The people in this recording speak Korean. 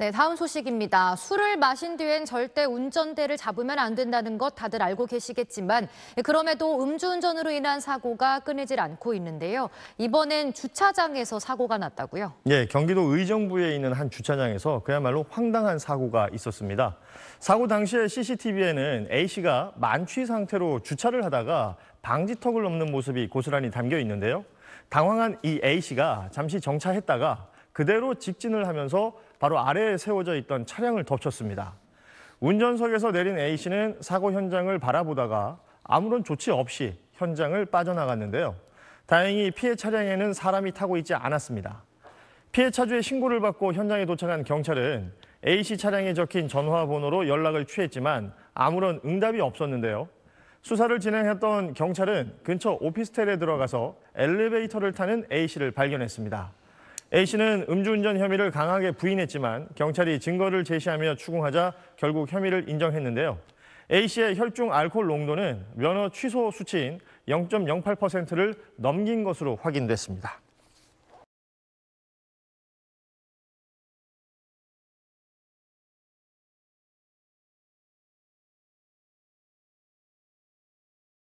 네, 다음 소식입니다. 술을 마신 뒤엔 절대 운전대를 잡으면 안 된다는 것 다들 알고 계시겠지만 네, 그럼에도 음주운전으로 인한 사고가 끊이질 않고 있는데요. 이번엔 주차장에서 사고가 났다고요. 예, 네, 경기도 의정부에 있는 한 주차장에서 그야말로 황당한 사고가 있었습니다. 사고 당시에 CCTV에는 A씨가 만취 상태로 주차를 하다가 방지턱을 넘는 모습이 고스란히 담겨 있는데요. 당황한 이 A씨가 잠시 정차했다가 그대로 직진을 하면서 바로 아래에 세워져 있던 차량을 덮쳤습니다. 운전석에서 내린 A씨는 사고 현장을 바라보다가 아무런 조치 없이 현장을 빠져나갔는데요. 다행히 피해 차량에는 사람이 타고 있지 않았습니다. 피해 차주의 신고를 받고 현장에 도착한 경찰은 A씨 차량에 적힌 전화번호로 연락을 취했지만 아무런 응답이 없었는데요. 수사를 진행했던 경찰은 근처 오피스텔에 들어가서 엘리베이터를 타는 A씨를 발견했습니다. A씨는 음주운전 혐의를 강하게 부인했지만 경찰이 증거를 제시하며 추궁하자 결국 혐의를 인정했는데요. A씨의 혈중 알코올 농도는 면허 취소 수치인 0.08%를 넘긴 것으로 확인됐습니다.